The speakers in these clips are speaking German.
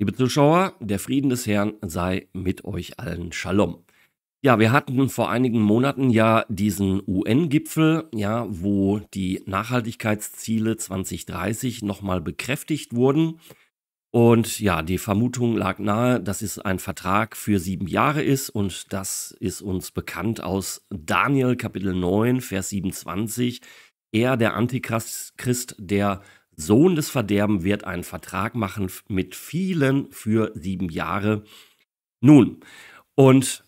Liebe Zuschauer, der Frieden des Herrn sei mit euch allen. Shalom. Ja, wir hatten vor einigen Monaten ja diesen UN-Gipfel, ja, wo die Nachhaltigkeitsziele 2030 nochmal bekräftigt wurden. Und ja, die Vermutung lag nahe, dass es ein Vertrag für sieben Jahre ist und das ist uns bekannt aus Daniel Kapitel 9, Vers 27. Er, der Antichrist, der Sohn des Verderben wird einen Vertrag machen mit vielen für sieben Jahre. Nun, und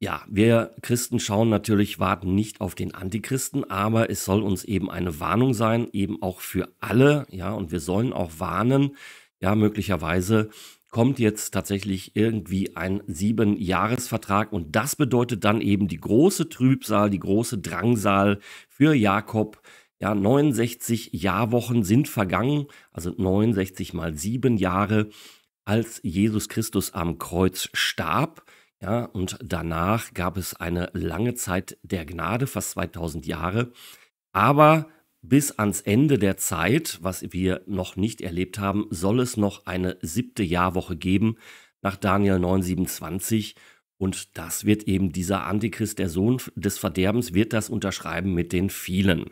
ja, wir Christen schauen natürlich, warten nicht auf den Antichristen, aber es soll uns eben eine Warnung sein, eben auch für alle, ja, und wir sollen auch warnen, ja, möglicherweise kommt jetzt tatsächlich irgendwie ein Siebenjahresvertrag und das bedeutet dann eben die große Trübsal, die große Drangsal für Jakob, ja, 69 Jahrwochen sind vergangen, also 69 mal sieben Jahre, als Jesus Christus am Kreuz starb. Ja, und danach gab es eine lange Zeit der Gnade, fast 2000 Jahre. Aber bis ans Ende der Zeit, was wir noch nicht erlebt haben, soll es noch eine siebte Jahrwoche geben nach Daniel 927. Und das wird eben dieser Antichrist, der Sohn des Verderbens, wird das unterschreiben mit den vielen.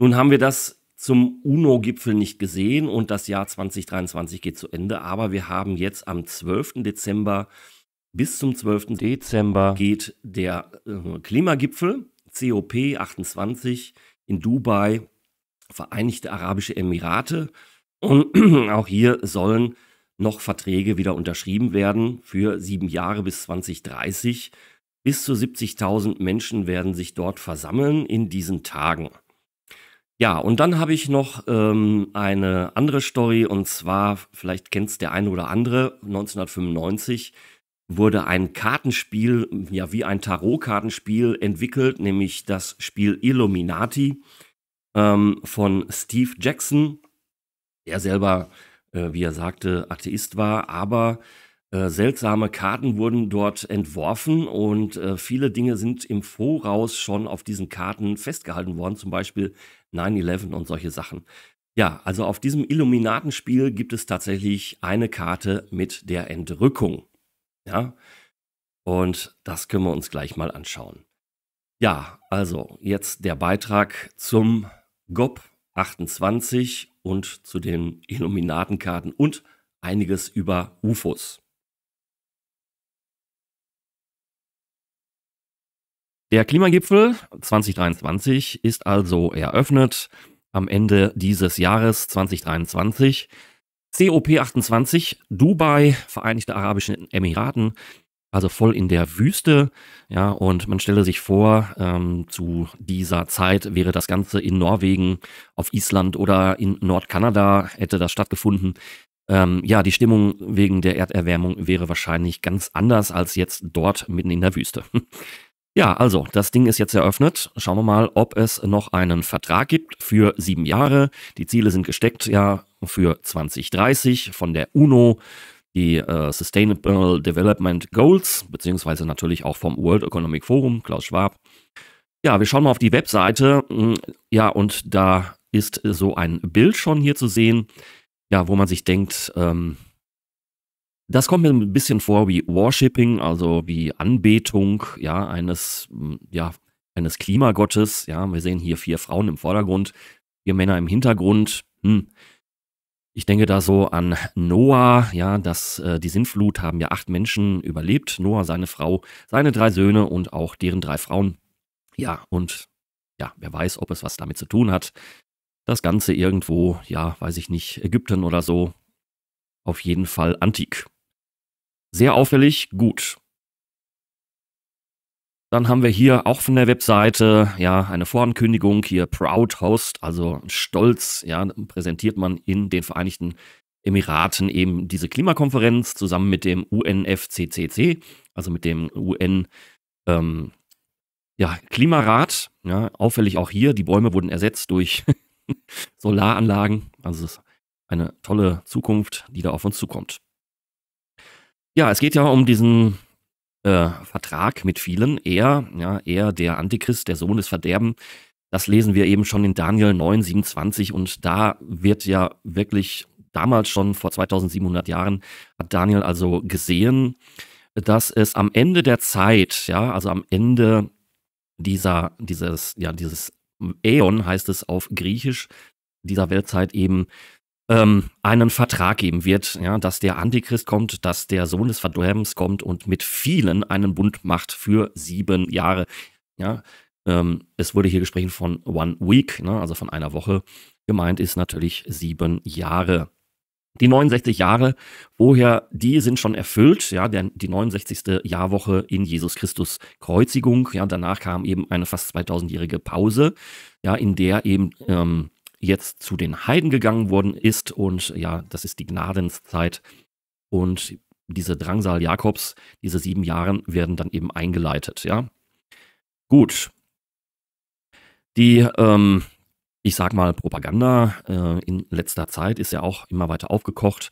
Nun haben wir das zum UNO-Gipfel nicht gesehen und das Jahr 2023 geht zu Ende, aber wir haben jetzt am 12. Dezember bis zum 12. Dezember geht der äh, Klimagipfel COP28 in Dubai, Vereinigte Arabische Emirate. Und auch hier sollen noch Verträge wieder unterschrieben werden für sieben Jahre bis 2030. Bis zu 70.000 Menschen werden sich dort versammeln in diesen Tagen. Ja, und dann habe ich noch ähm, eine andere Story und zwar, vielleicht kennt es der eine oder andere, 1995 wurde ein Kartenspiel, ja wie ein Tarot-Kartenspiel entwickelt, nämlich das Spiel Illuminati ähm, von Steve Jackson, der selber, äh, wie er sagte, Atheist war, aber äh, seltsame Karten wurden dort entworfen und äh, viele Dinge sind im Voraus schon auf diesen Karten festgehalten worden, zum Beispiel 9-11 und solche Sachen. Ja, also auf diesem Illuminatenspiel gibt es tatsächlich eine Karte mit der Entrückung. Ja, und das können wir uns gleich mal anschauen. Ja, also jetzt der Beitrag zum GOP 28 und zu den Illuminatenkarten und einiges über UFOs. Der Klimagipfel 2023 ist also eröffnet am Ende dieses Jahres 2023. COP28, Dubai, Vereinigte Arabische Emiraten, also voll in der Wüste. Ja, und man stelle sich vor, ähm, zu dieser Zeit wäre das Ganze in Norwegen, auf Island oder in Nordkanada hätte das stattgefunden. Ähm, ja, die Stimmung wegen der Erderwärmung wäre wahrscheinlich ganz anders als jetzt dort mitten in der Wüste. Ja, also das Ding ist jetzt eröffnet. Schauen wir mal, ob es noch einen Vertrag gibt für sieben Jahre. Die Ziele sind gesteckt ja für 2030 von der UNO, die äh, Sustainable Development Goals, beziehungsweise natürlich auch vom World Economic Forum, Klaus Schwab. Ja, wir schauen mal auf die Webseite. Hm, ja, und da ist so ein Bild schon hier zu sehen, ja, wo man sich denkt, ähm, das kommt mir ein bisschen vor wie Worshipping, also wie Anbetung, ja, eines, hm, ja, eines Klimagottes. Ja, wir sehen hier vier Frauen im Vordergrund, vier Männer im Hintergrund. Hm. Ich denke da so an Noah, ja, dass äh, die Sintflut haben ja acht Menschen überlebt. Noah, seine Frau, seine drei Söhne und auch deren drei Frauen. Ja, und ja, wer weiß, ob es was damit zu tun hat. Das Ganze irgendwo, ja, weiß ich nicht, Ägypten oder so. Auf jeden Fall antik. Sehr auffällig, gut. Dann haben wir hier auch von der Webseite ja eine Vorankündigung hier Proud Host, also stolz, ja, präsentiert man in den Vereinigten Emiraten eben diese Klimakonferenz zusammen mit dem UNFCCC, also mit dem UN ähm, ja, Klimarat. Ja, auffällig auch hier, die Bäume wurden ersetzt durch Solaranlagen. Also es ist eine tolle Zukunft, die da auf uns zukommt. Ja, es geht ja um diesen äh, Vertrag mit vielen. Er, ja, er, der Antichrist, der Sohn des Verderben, das lesen wir eben schon in Daniel 9, 27 und da wird ja wirklich damals schon vor 2700 Jahren hat Daniel also gesehen, dass es am Ende der Zeit, ja, also am Ende dieser, dieses, ja, dieses Äon heißt es auf Griechisch, dieser Weltzeit eben ähm, einen Vertrag geben wird, ja, dass der Antichrist kommt, dass der Sohn des Verderbens kommt und mit vielen einen Bund macht für sieben Jahre. Ja, ähm, es wurde hier gesprochen von One Week, ne, also von einer Woche. Gemeint ist natürlich sieben Jahre. Die 69 Jahre woher die sind schon erfüllt, ja, denn die 69. Jahrwoche in Jesus Christus Kreuzigung, ja, danach kam eben eine fast 2000-jährige Pause, ja, in der eben ähm, jetzt zu den Heiden gegangen worden ist. Und ja, das ist die Gnadenszeit. Und diese Drangsal Jakobs, diese sieben Jahre, werden dann eben eingeleitet, ja. Gut. Die, ähm, ich sag mal, Propaganda äh, in letzter Zeit ist ja auch immer weiter aufgekocht,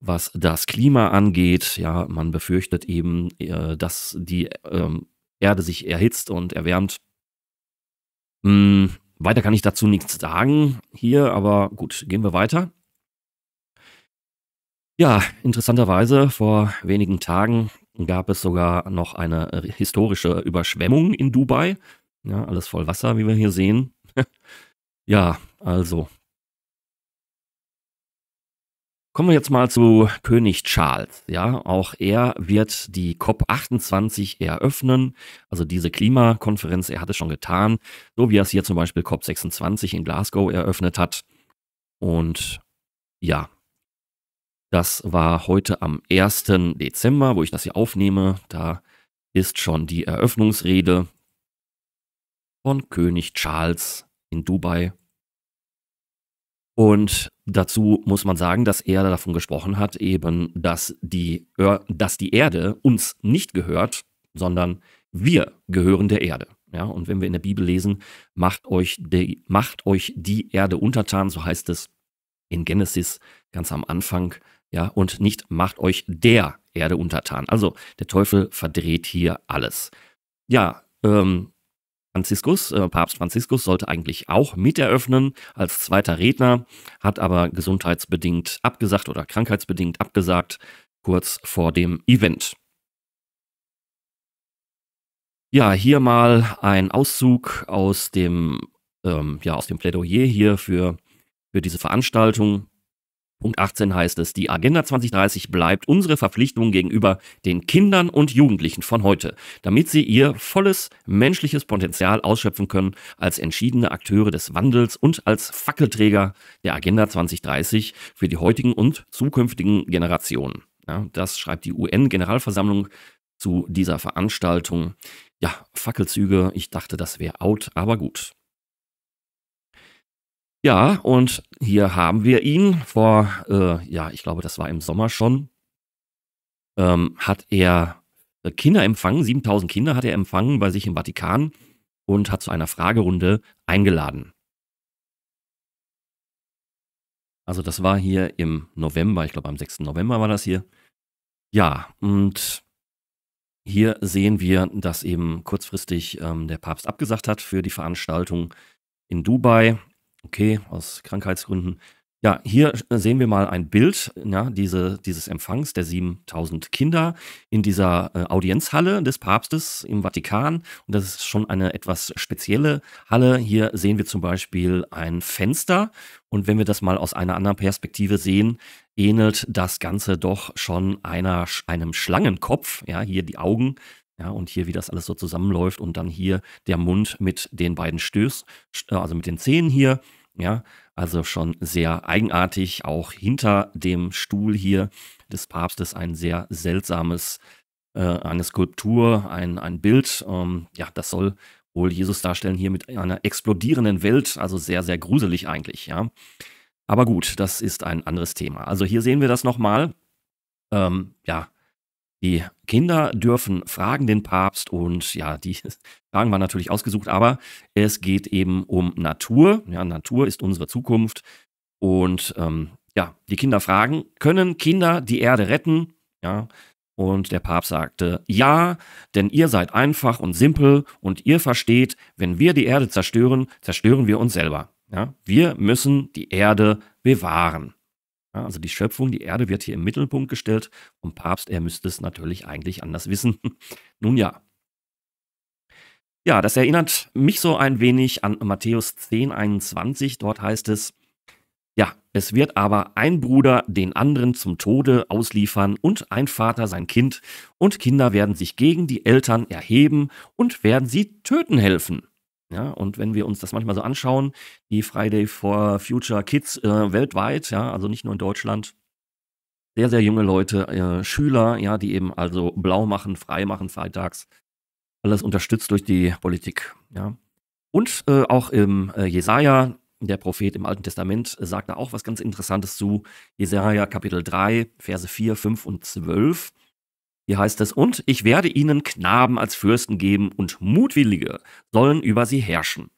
was das Klima angeht. Ja, man befürchtet eben, äh, dass die äh, Erde sich erhitzt und erwärmt. Hm, weiter kann ich dazu nichts sagen hier, aber gut, gehen wir weiter. Ja, interessanterweise, vor wenigen Tagen gab es sogar noch eine historische Überschwemmung in Dubai. Ja, alles voll Wasser, wie wir hier sehen. ja, also Kommen wir jetzt mal zu König Charles. Ja, auch er wird die COP28 eröffnen, also diese Klimakonferenz. Er hat es schon getan, so wie er es hier zum Beispiel COP26 in Glasgow eröffnet hat. Und ja, das war heute am 1. Dezember, wo ich das hier aufnehme. Da ist schon die Eröffnungsrede von König Charles in Dubai. Und Dazu muss man sagen, dass er davon gesprochen hat, eben, dass die, dass die Erde uns nicht gehört, sondern wir gehören der Erde. Ja, und wenn wir in der Bibel lesen, macht euch, die, macht euch die Erde untertan, so heißt es in Genesis ganz am Anfang, ja, und nicht macht euch der Erde untertan. Also der Teufel verdreht hier alles. Ja, ähm, Franziskus, äh, Papst Franziskus sollte eigentlich auch miteröffnen als zweiter Redner, hat aber gesundheitsbedingt abgesagt oder krankheitsbedingt abgesagt, kurz vor dem Event. Ja, hier mal ein Auszug aus dem, ähm, ja, aus dem Plädoyer hier für, für diese Veranstaltung. Punkt 18 heißt es, die Agenda 2030 bleibt unsere Verpflichtung gegenüber den Kindern und Jugendlichen von heute, damit sie ihr volles menschliches Potenzial ausschöpfen können als entschiedene Akteure des Wandels und als Fackelträger der Agenda 2030 für die heutigen und zukünftigen Generationen. Ja, das schreibt die UN-Generalversammlung zu dieser Veranstaltung. Ja, Fackelzüge, ich dachte, das wäre out, aber gut. Ja, und hier haben wir ihn vor, äh, ja, ich glaube, das war im Sommer schon, ähm, hat er äh, Kinder empfangen, 7000 Kinder hat er empfangen bei sich im Vatikan und hat zu einer Fragerunde eingeladen. Also das war hier im November, ich glaube am 6. November war das hier. Ja, und hier sehen wir, dass eben kurzfristig ähm, der Papst abgesagt hat für die Veranstaltung in Dubai. Okay, aus Krankheitsgründen. Ja, hier sehen wir mal ein Bild ja, diese, dieses Empfangs der 7000 Kinder in dieser äh, Audienzhalle des Papstes im Vatikan. Und das ist schon eine etwas spezielle Halle. Hier sehen wir zum Beispiel ein Fenster. Und wenn wir das mal aus einer anderen Perspektive sehen, ähnelt das Ganze doch schon einer, einem Schlangenkopf. Ja, hier die Augen ja, und hier, wie das alles so zusammenläuft und dann hier der Mund mit den beiden Stöß, äh, also mit den Zähnen hier. Ja, also schon sehr eigenartig. Auch hinter dem Stuhl hier des Papstes ein sehr seltsames, äh, eine Skulptur, ein, ein Bild. Ähm, ja, das soll wohl Jesus darstellen hier mit einer explodierenden Welt. Also sehr, sehr gruselig eigentlich, ja. Aber gut, das ist ein anderes Thema. Also hier sehen wir das nochmal. Ähm, ja, die Kinder dürfen fragen den Papst und ja, die Fragen waren natürlich ausgesucht, aber es geht eben um Natur. Ja, Natur ist unsere Zukunft. Und ähm, ja, die Kinder fragen, können Kinder die Erde retten? Ja, und der Papst sagte, ja, denn ihr seid einfach und simpel und ihr versteht, wenn wir die Erde zerstören, zerstören wir uns selber. Ja, wir müssen die Erde bewahren. Ja, also die Schöpfung, die Erde wird hier im Mittelpunkt gestellt. Und Papst, er müsste es natürlich eigentlich anders wissen. Nun ja. Ja, das erinnert mich so ein wenig an Matthäus 10, 21. Dort heißt es, ja, es wird aber ein Bruder den anderen zum Tode ausliefern und ein Vater sein Kind, und Kinder werden sich gegen die Eltern erheben und werden sie töten helfen. Ja, und wenn wir uns das manchmal so anschauen, die Friday for Future Kids äh, weltweit, ja, also nicht nur in Deutschland, sehr, sehr junge Leute, äh, Schüler, ja, die eben also blau machen, frei machen freitags, alles unterstützt durch die Politik, ja. Und äh, auch im äh, Jesaja, der Prophet im Alten Testament, sagt da auch was ganz Interessantes zu. Jesaja Kapitel 3, Verse 4, 5 und 12. Hier heißt es, und ich werde ihnen Knaben als Fürsten geben und Mutwillige sollen über sie herrschen.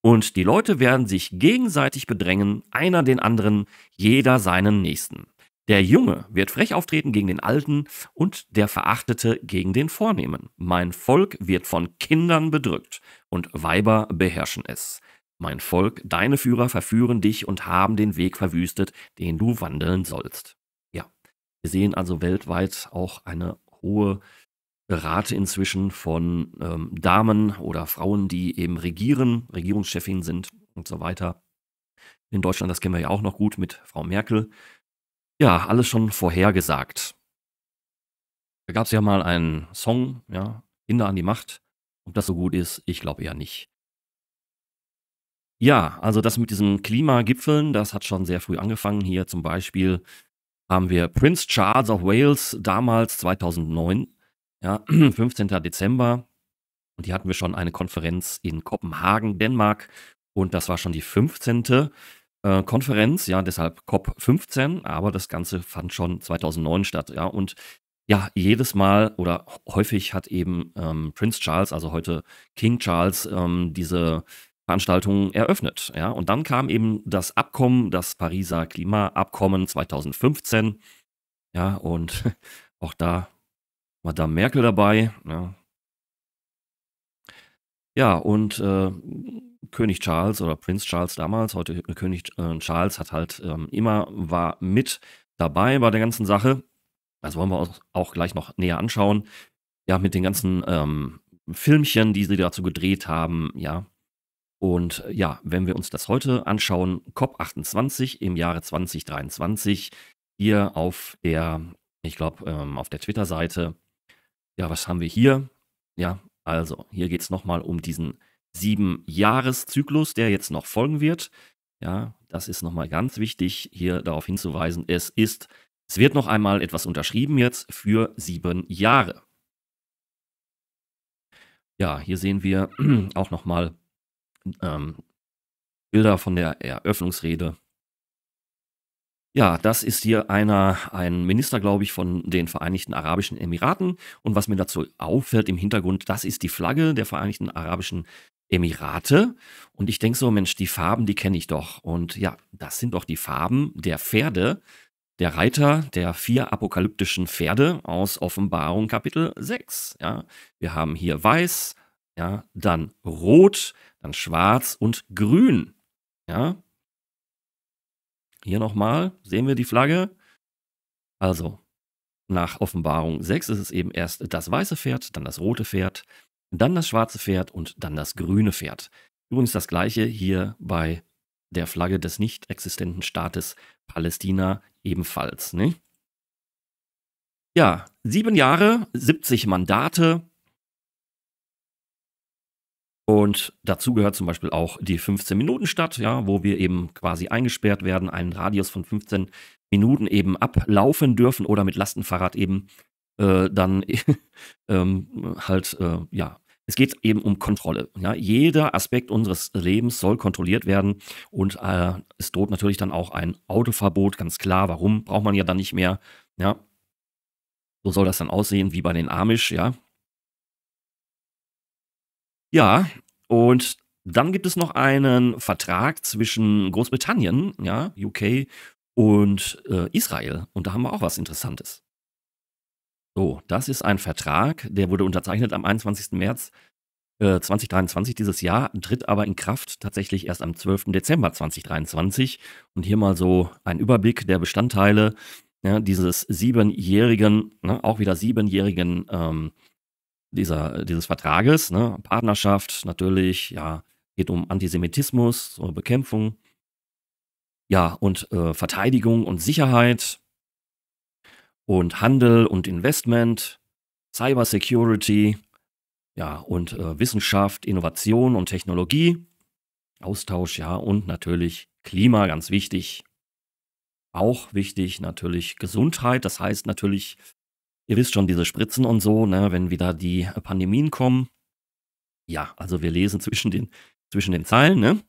Und die Leute werden sich gegenseitig bedrängen, einer den anderen, jeder seinen Nächsten. Der Junge wird frech auftreten gegen den Alten und der Verachtete gegen den Vornehmen. Mein Volk wird von Kindern bedrückt und Weiber beherrschen es. Mein Volk, deine Führer verführen dich und haben den Weg verwüstet, den du wandeln sollst. Ja, wir sehen also weltweit auch eine hohe Rate inzwischen von ähm, Damen oder Frauen, die eben regieren, Regierungschefin sind und so weiter. In Deutschland, das kennen wir ja auch noch gut mit Frau Merkel. Ja, alles schon vorhergesagt. Da gab es ja mal einen Song, ja, Kinder an die Macht. Ob das so gut ist, ich glaube eher nicht. Ja, also das mit diesen Klimagipfeln, das hat schon sehr früh angefangen. Hier zum Beispiel haben wir Prince Charles of Wales damals 2009, ja, 15. Dezember. Und die hatten wir schon eine Konferenz in Kopenhagen, Dänemark. Und das war schon die 15. Äh, Konferenz, ja, deshalb COP15, aber das Ganze fand schon 2009 statt, ja. Und ja, jedes Mal oder häufig hat eben ähm, Prince Charles, also heute King Charles, ähm, diese Veranstaltungen eröffnet. Ja? Und dann kam eben das Abkommen, das Pariser Klimaabkommen 2015. Ja, und auch da Madame Merkel dabei. Ja, ja und äh, König Charles oder Prinz Charles damals, heute äh, König äh, Charles, hat halt ähm, immer war mit dabei bei der ganzen Sache. Das wollen wir uns auch gleich noch näher anschauen. Ja, mit den ganzen ähm, Filmchen, die sie dazu gedreht haben, ja. Und äh, ja, wenn wir uns das heute anschauen, COP28 im Jahre 2023, hier auf der, ich glaube, ähm, auf der Twitter-Seite. Ja, was haben wir hier? Ja, also hier geht es nochmal um diesen sieben jahres der jetzt noch folgen wird. Ja, das ist nochmal ganz wichtig, hier darauf hinzuweisen. Es ist, es wird noch einmal etwas unterschrieben jetzt für sieben Jahre. Ja, hier sehen wir auch nochmal ähm, Bilder von der Eröffnungsrede. Ja, das ist hier einer, ein Minister, glaube ich, von den Vereinigten Arabischen Emiraten. Und was mir dazu auffällt im Hintergrund, das ist die Flagge der Vereinigten Arabischen Emirate. Und ich denke so, Mensch, die Farben, die kenne ich doch. Und ja, das sind doch die Farben der Pferde, der Reiter der vier apokalyptischen Pferde aus Offenbarung Kapitel 6. Ja, wir haben hier weiß, ja, dann rot, dann schwarz und grün. Ja. Hier nochmal sehen wir die Flagge. Also nach Offenbarung 6 ist es eben erst das weiße Pferd, dann das rote Pferd, dann das schwarze Pferd und dann das grüne Pferd. Übrigens das gleiche hier bei der Flagge des nicht existenten Staates Palästina ebenfalls. Ne? Ja, sieben Jahre, 70 Mandate, und dazu gehört zum Beispiel auch die 15-Minuten-Stadt, ja, wo wir eben quasi eingesperrt werden, einen Radius von 15 Minuten eben ablaufen dürfen oder mit Lastenfahrrad eben äh, dann ähm, halt, äh, ja. Es geht eben um Kontrolle. Ja. Jeder Aspekt unseres Lebens soll kontrolliert werden und äh, es droht natürlich dann auch ein Autoverbot, ganz klar. Warum braucht man ja dann nicht mehr? Ja. So soll das dann aussehen wie bei den Amish, ja. Ja, und dann gibt es noch einen Vertrag zwischen Großbritannien, ja, UK und äh, Israel. Und da haben wir auch was Interessantes. So, das ist ein Vertrag, der wurde unterzeichnet am 21. März äh, 2023 dieses Jahr, tritt aber in Kraft tatsächlich erst am 12. Dezember 2023. Und hier mal so ein Überblick der Bestandteile ja, dieses siebenjährigen, ne, auch wieder siebenjährigen ähm, äh, dieser, dieses Vertrages, ne? Partnerschaft natürlich, ja, geht um Antisemitismus, so Bekämpfung, ja, und äh, Verteidigung und Sicherheit und Handel und Investment, Cyber Security, ja, und äh, Wissenschaft, Innovation und Technologie, Austausch, ja, und natürlich Klima, ganz wichtig. Auch wichtig natürlich Gesundheit, das heißt natürlich Ihr wisst schon, diese Spritzen und so, ne, wenn wieder die Pandemien kommen. Ja, also wir lesen zwischen den, zwischen den Zeilen, ne?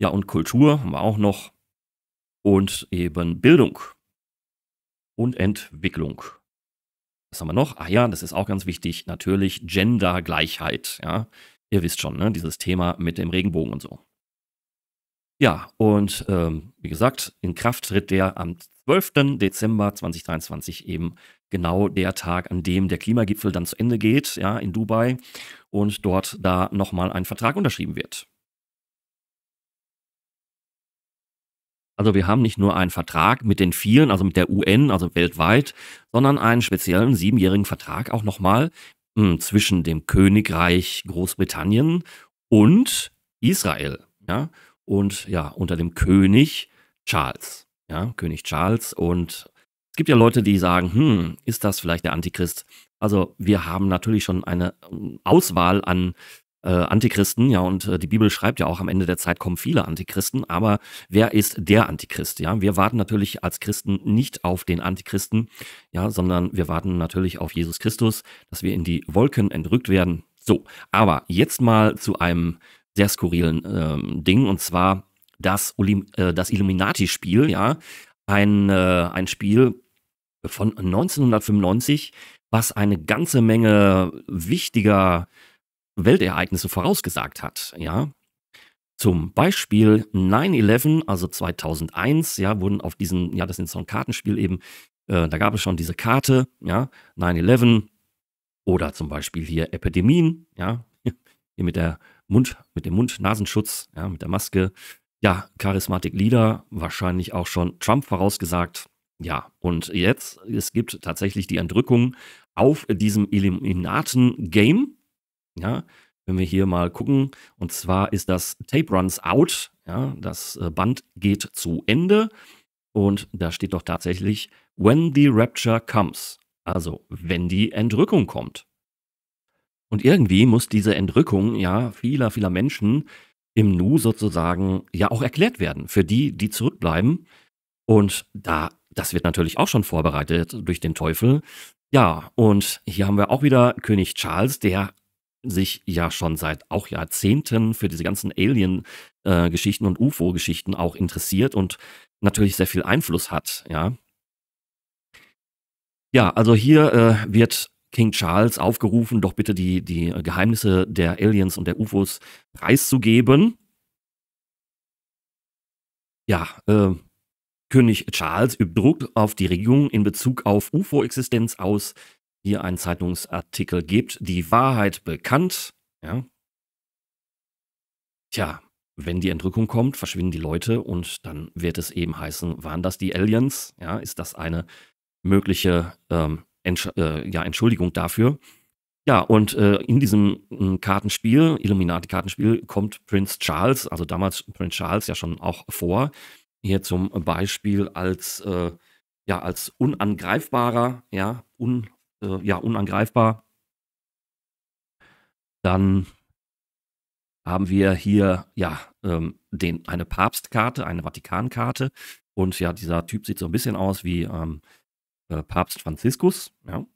Ja, und Kultur haben wir auch noch. Und eben Bildung und Entwicklung. Was haben wir noch? Ah ja, das ist auch ganz wichtig. Natürlich Gendergleichheit, ja. Ihr wisst schon, ne, dieses Thema mit dem Regenbogen und so. Ja, und ähm, wie gesagt, in Kraft tritt der am 12. Dezember 2023 eben genau der Tag, an dem der Klimagipfel dann zu Ende geht, ja, in Dubai und dort da nochmal ein Vertrag unterschrieben wird. Also wir haben nicht nur einen Vertrag mit den vielen, also mit der UN, also weltweit, sondern einen speziellen siebenjährigen Vertrag auch nochmal hm, zwischen dem Königreich Großbritannien und Israel. Ja? und ja, unter dem König Charles. Ja, König Charles. Und es gibt ja Leute, die sagen, hm, ist das vielleicht der Antichrist? Also wir haben natürlich schon eine ähm, Auswahl an äh, Antichristen, ja, und äh, die Bibel schreibt ja auch, am Ende der Zeit kommen viele Antichristen, aber wer ist der Antichrist, ja? Wir warten natürlich als Christen nicht auf den Antichristen, ja, sondern wir warten natürlich auf Jesus Christus, dass wir in die Wolken entrückt werden. So, aber jetzt mal zu einem sehr skurrilen ähm, Ding, und zwar das, äh, das Illuminati-Spiel, ja. Ein, äh, ein Spiel von 1995, was eine ganze Menge wichtiger Weltereignisse vorausgesagt hat, ja. Zum Beispiel 9-11, also 2001, ja, wurden auf diesen, ja, das ist so ein Kartenspiel eben, äh, da gab es schon diese Karte, ja, 9-11 oder zum Beispiel hier Epidemien, ja, hier mit der Mund, mit dem Mund-Nasenschutz, ja, mit der Maske. Ja, Charismatic Leader, wahrscheinlich auch schon Trump vorausgesagt. Ja, und jetzt, es gibt tatsächlich die Entrückung auf diesem Illuminaten-Game. Ja, wenn wir hier mal gucken, und zwar ist das Tape Runs Out. Ja, das äh, Band geht zu Ende. Und da steht doch tatsächlich, when the rapture comes. Also, wenn die Entrückung kommt. Und irgendwie muss diese Entrückung ja vieler, vieler Menschen im Nu sozusagen ja auch erklärt werden. Für die, die zurückbleiben. Und da, das wird natürlich auch schon vorbereitet durch den Teufel. Ja, und hier haben wir auch wieder König Charles, der sich ja schon seit auch Jahrzehnten für diese ganzen Alien-Geschichten äh, und UFO-Geschichten auch interessiert und natürlich sehr viel Einfluss hat, ja. Ja, also hier äh, wird King Charles aufgerufen, doch bitte die, die Geheimnisse der Aliens und der UFOs preiszugeben. Ja, äh, König Charles übt Druck auf die Regierung in Bezug auf UFO-Existenz aus. Hier ein Zeitungsartikel gibt die Wahrheit bekannt. Ja. Tja, wenn die Entrückung kommt, verschwinden die Leute und dann wird es eben heißen, waren das die Aliens? Ja, ist das eine mögliche ähm, Entsch äh, ja, Entschuldigung dafür. Ja, und äh, in diesem äh, Kartenspiel, Illuminati-Kartenspiel, kommt Prinz Charles, also damals Prinz Charles ja schon auch vor, hier zum Beispiel als, äh, ja, als unangreifbarer, ja, un, äh, ja, unangreifbar. Dann haben wir hier ja ähm, den, eine Papstkarte, eine Vatikankarte. Und ja, dieser Typ sieht so ein bisschen aus wie ähm, äh, Papst Franziskus. Ja.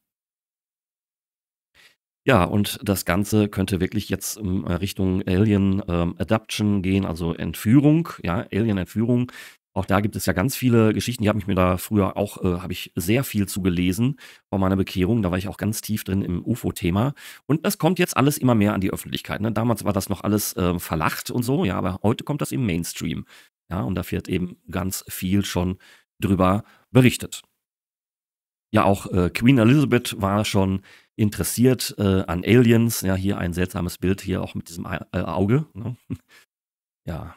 ja, und das Ganze könnte wirklich jetzt in ähm, Richtung Alien ähm, Adaption gehen, also Entführung, ja, Alien-Entführung. Auch da gibt es ja ganz viele Geschichten. Die habe ich mir da früher auch, äh, habe ich sehr viel zu gelesen von meiner Bekehrung. Da war ich auch ganz tief drin im UFO-Thema. Und das kommt jetzt alles immer mehr an die Öffentlichkeit. Ne? Damals war das noch alles äh, verlacht und so, ja, aber heute kommt das im Mainstream. Ja, und da wird eben ganz viel schon drüber berichtet ja auch äh, Queen Elizabeth war schon interessiert äh, an Aliens. Ja, hier ein seltsames Bild, hier auch mit diesem äh, Auge. Ne? ja.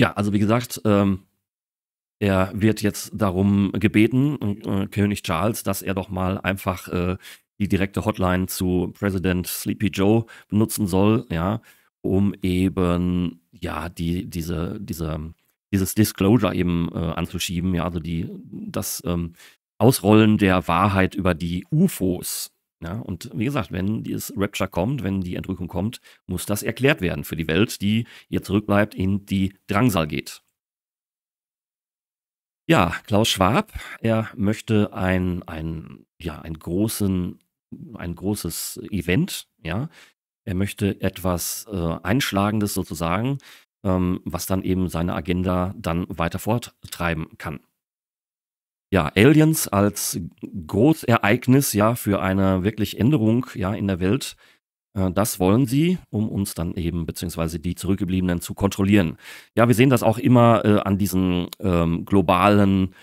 Ja, also wie gesagt, ähm, er wird jetzt darum gebeten, äh, König Charles, dass er doch mal einfach äh, die direkte Hotline zu Präsident Sleepy Joe benutzen soll, ja, um eben ja die diese diese dieses Disclosure eben äh, anzuschieben, ja, also die, das ähm, Ausrollen der Wahrheit über die UFOs. Ja, und wie gesagt, wenn dieses Rapture kommt, wenn die Entrückung kommt, muss das erklärt werden für die Welt, die ihr zurückbleibt, in die Drangsal geht. Ja, Klaus Schwab, er möchte ein, ein, ja, ein, großen, ein großes Event, ja. Er möchte etwas äh, Einschlagendes sozusagen ähm, was dann eben seine Agenda dann weiter forttreiben kann. Ja, Aliens als Großereignis ja für eine wirklich Änderung ja in der Welt. Äh, das wollen sie, um uns dann eben, beziehungsweise die Zurückgebliebenen zu kontrollieren. Ja, wir sehen das auch immer äh, an diesen ähm, globalen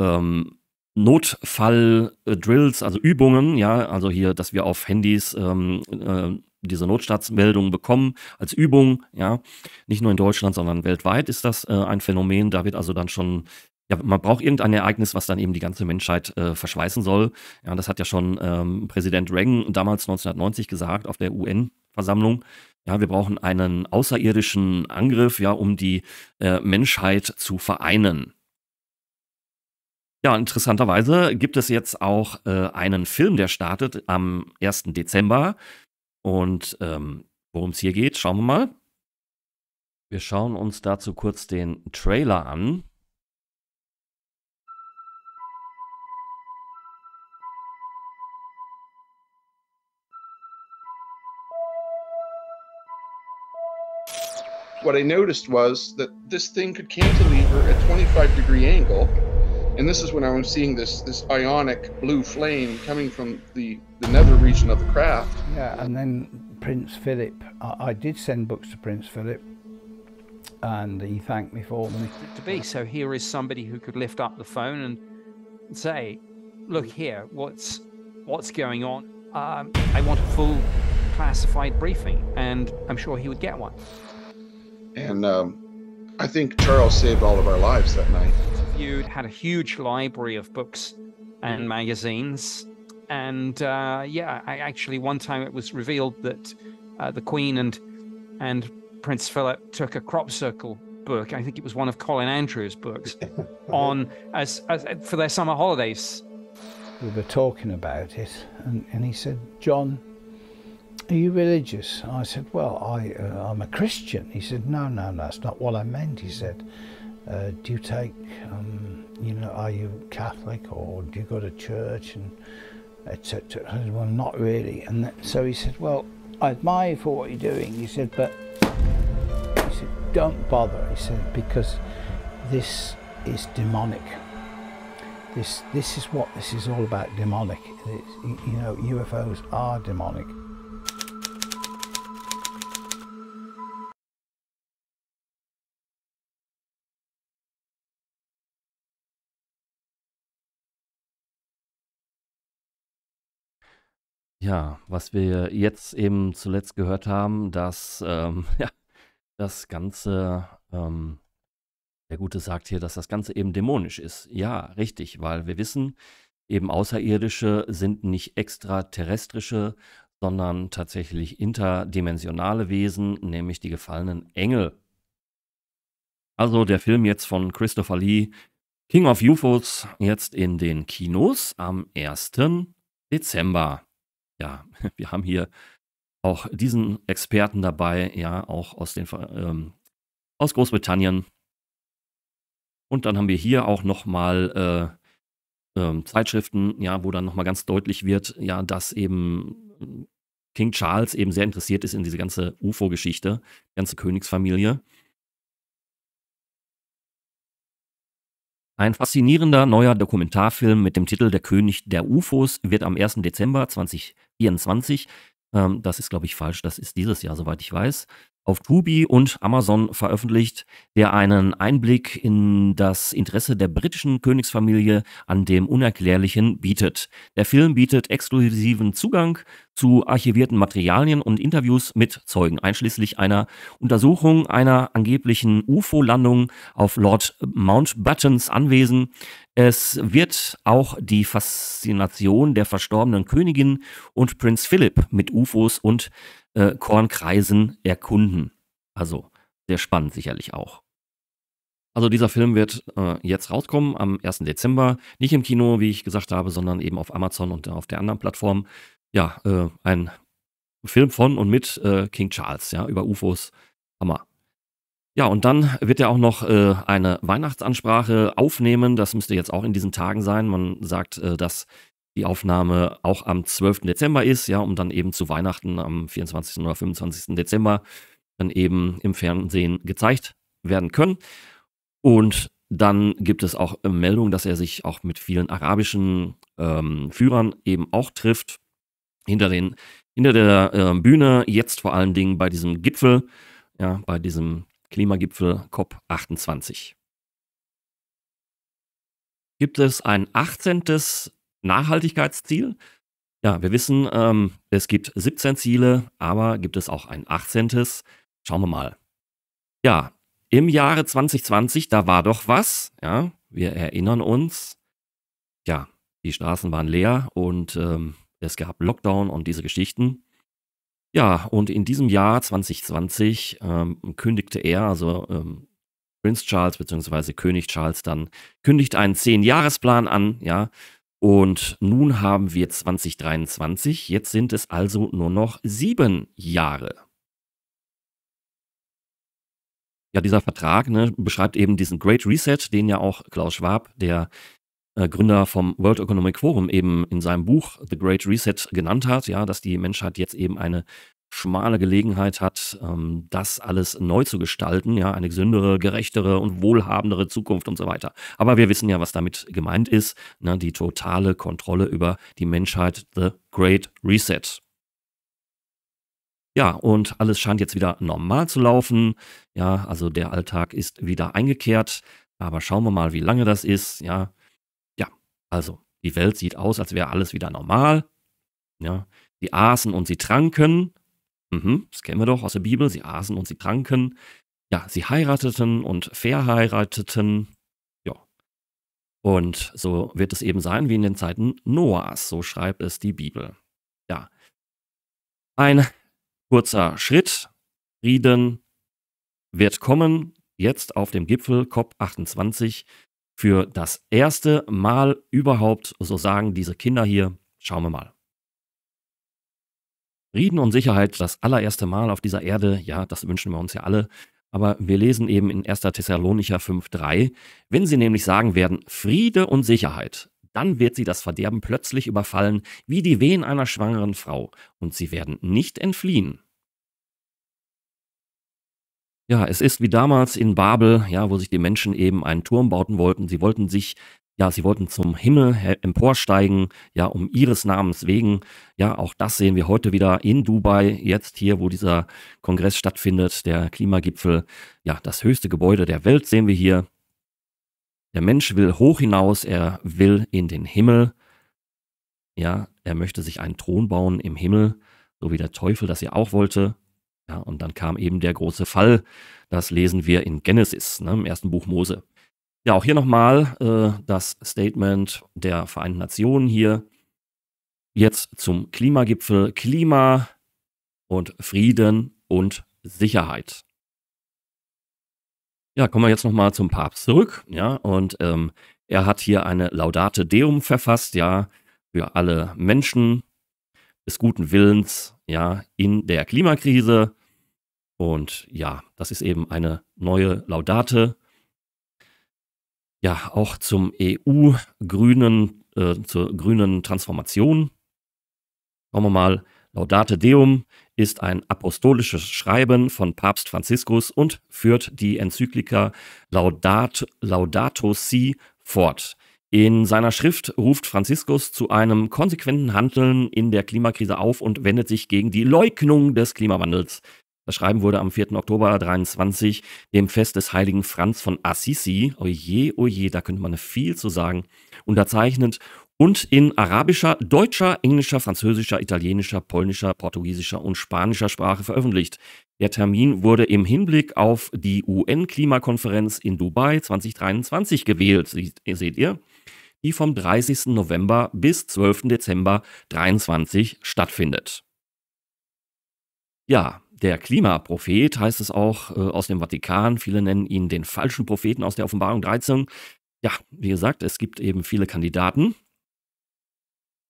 ähm, Notfall-Drills, also Übungen, ja, also hier, dass wir auf Handys ähm, äh, diese Notstandsmeldungen bekommen als Übung. Ja, nicht nur in Deutschland, sondern weltweit ist das äh, ein Phänomen. Da wird also dann schon ja, man braucht irgendein Ereignis, was dann eben die ganze Menschheit äh, verschweißen soll. Ja, das hat ja schon ähm, Präsident Reagan damals 1990 gesagt auf der UN-Versammlung. Ja, wir brauchen einen außerirdischen Angriff, ja, um die äh, Menschheit zu vereinen. Ja, interessanterweise gibt es jetzt auch äh, einen Film, der startet am 1. Dezember. Und ähm, worum es hier geht, schauen wir mal. Wir schauen uns dazu kurz den Trailer an. What I noticed was that this thing could cantilever at 25 degree angle And this is when I was seeing this this ionic blue flame coming from the, the nether region of the craft. Yeah, and then Prince Philip, I, I did send books to Prince Philip, and he thanked me for them. To be so, here is somebody who could lift up the phone and say, "Look here, what's what's going on? Um, I want a full classified briefing," and I'm sure he would get one. And um, I think Charles saved all of our lives that night reviewed, had a huge library of books and mm-hmm. magazines. And uh, yeah, I actually one time it was revealed that uh, the Queen and and Prince Philip took a crop circle book. I think it was one of Colin Andrews' books on as, as for their summer holidays. We were talking about it, and, and he said, "John, are you religious?" I said, "Well, I uh, I'm a Christian." He said, "No, no, no, that's not what I meant." He said, uh, do you take, um, you know, are you Catholic or do you go to church and etc. I said, well, not really. And so he said, well, I admire for what you're doing. He said, but he said, don't bother. He said, because this is demonic. This, this is what this is all about, demonic. It's, you know, UFOs are demonic. Ja, was wir jetzt eben zuletzt gehört haben, dass ähm, ja, das Ganze, ähm, der Gute sagt hier, dass das Ganze eben dämonisch ist. Ja, richtig, weil wir wissen, eben Außerirdische sind nicht extraterrestrische, sondern tatsächlich interdimensionale Wesen, nämlich die gefallenen Engel. Also der Film jetzt von Christopher Lee, King of UFOs, jetzt in den Kinos am 1. Dezember ja, wir haben hier auch diesen Experten dabei, ja, auch aus, den, ähm, aus Großbritannien. Und dann haben wir hier auch nochmal äh, ähm, Zeitschriften, ja, wo dann nochmal ganz deutlich wird, ja, dass eben King Charles eben sehr interessiert ist in diese ganze UFO-Geschichte, ganze Königsfamilie. Ein faszinierender neuer Dokumentarfilm mit dem Titel Der König der UFOs wird am 1. Dezember 2024, ähm, das ist glaube ich falsch, das ist dieses Jahr, soweit ich weiß, auf Tubi und Amazon veröffentlicht, der einen Einblick in das Interesse der britischen Königsfamilie an dem Unerklärlichen bietet. Der Film bietet exklusiven Zugang zu archivierten Materialien und Interviews mit Zeugen, einschließlich einer Untersuchung einer angeblichen UFO-Landung auf Lord Mountbattens Anwesen. Es wird auch die Faszination der verstorbenen Königin und Prinz Philip mit UFOs und äh, Kornkreisen erkunden. Also sehr spannend sicherlich auch. Also dieser Film wird äh, jetzt rauskommen am 1. Dezember. Nicht im Kino, wie ich gesagt habe, sondern eben auf Amazon und auf der anderen Plattform ja, äh, ein Film von und mit äh, King Charles, ja, über UFOs. Hammer. Ja, und dann wird er auch noch äh, eine Weihnachtsansprache aufnehmen. Das müsste jetzt auch in diesen Tagen sein. Man sagt, äh, dass die Aufnahme auch am 12. Dezember ist, ja, um dann eben zu Weihnachten am 24. oder 25. Dezember dann eben im Fernsehen gezeigt werden können. Und dann gibt es auch äh, Meldungen, dass er sich auch mit vielen arabischen ähm, Führern eben auch trifft hinter, den, hinter der äh, Bühne, jetzt vor allen Dingen bei diesem Gipfel, ja, bei diesem Klimagipfel COP28. Gibt es ein 18. Nachhaltigkeitsziel? Ja, wir wissen, ähm, es gibt 17 Ziele, aber gibt es auch ein 18. Schauen wir mal. Ja, im Jahre 2020, da war doch was. Ja, wir erinnern uns. Ja, die Straßen waren leer und ähm, es gab Lockdown und diese Geschichten. Ja, und in diesem Jahr 2020 ähm, kündigte er, also ähm, Prinz Charles bzw. König Charles dann, kündigt einen Zehn-Jahresplan an, ja. Und nun haben wir 2023, jetzt sind es also nur noch sieben Jahre. Ja, dieser Vertrag ne, beschreibt eben diesen Great Reset, den ja auch Klaus Schwab, der äh, Gründer vom World Economic Forum eben in seinem Buch The Great Reset genannt hat, ja, dass die Menschheit jetzt eben eine schmale Gelegenheit hat, ähm, das alles neu zu gestalten, ja, eine gesündere, gerechtere und wohlhabendere Zukunft und so weiter. Aber wir wissen ja, was damit gemeint ist, ne, die totale Kontrolle über die Menschheit, The Great Reset. Ja, und alles scheint jetzt wieder normal zu laufen. Ja, also der Alltag ist wieder eingekehrt. Aber schauen wir mal, wie lange das ist. Ja, also, die Welt sieht aus, als wäre alles wieder normal. Ja, sie aßen und sie tranken. Mhm, das kennen wir doch aus der Bibel. Sie aßen und sie tranken. Ja, sie heirateten und verheirateten. Ja. Und so wird es eben sein wie in den Zeiten Noahs. So schreibt es die Bibel. Ja. Ein kurzer Schritt. Frieden wird kommen. Jetzt auf dem Gipfel COP28 für das erste Mal überhaupt, so sagen diese Kinder hier. Schauen wir mal. Frieden und Sicherheit, das allererste Mal auf dieser Erde, ja, das wünschen wir uns ja alle. Aber wir lesen eben in 1. Thessalonicher 5,3, wenn sie nämlich sagen werden, Friede und Sicherheit, dann wird sie das Verderben plötzlich überfallen, wie die Wehen einer schwangeren Frau, und sie werden nicht entfliehen. Ja, es ist wie damals in Babel, ja, wo sich die Menschen eben einen Turm bauten wollten. Sie wollten sich, ja, sie wollten zum Himmel emporsteigen, ja, um ihres Namens wegen. Ja, auch das sehen wir heute wieder in Dubai, jetzt hier, wo dieser Kongress stattfindet, der Klimagipfel. Ja, das höchste Gebäude der Welt sehen wir hier. Der Mensch will hoch hinaus, er will in den Himmel. Ja, er möchte sich einen Thron bauen im Himmel, so wie der Teufel das ja auch wollte. Ja, und dann kam eben der große Fall. Das lesen wir in Genesis, ne, im ersten Buch Mose. Ja, auch hier nochmal äh, das Statement der Vereinten Nationen hier. Jetzt zum Klimagipfel Klima und Frieden und Sicherheit. Ja, kommen wir jetzt nochmal zum Papst zurück. Ja, und ähm, er hat hier eine Laudate Deum verfasst, ja, für alle Menschen des guten Willens ja, in der Klimakrise. Und ja, das ist eben eine neue Laudate. Ja, auch zum EU-Grünen, äh, zur grünen Transformation. Schauen wir mal. Laudate Deum ist ein apostolisches Schreiben von Papst Franziskus und führt die Enzyklika Laudat, Laudato Si fort. In seiner Schrift ruft Franziskus zu einem konsequenten Handeln in der Klimakrise auf und wendet sich gegen die Leugnung des Klimawandels. Das Schreiben wurde am 4. Oktober 23, dem Fest des heiligen Franz von Assisi, oje, oje, da könnte man viel zu sagen, unterzeichnet und in arabischer, deutscher, englischer, französischer, italienischer, polnischer, portugiesischer und spanischer Sprache veröffentlicht. Der Termin wurde im Hinblick auf die UN-Klimakonferenz in Dubai 2023 gewählt, seht ihr die vom 30. November bis 12. Dezember 23 stattfindet. Ja, der Klimaprophet heißt es auch äh, aus dem Vatikan. Viele nennen ihn den falschen Propheten aus der Offenbarung 13. Ja, wie gesagt, es gibt eben viele Kandidaten.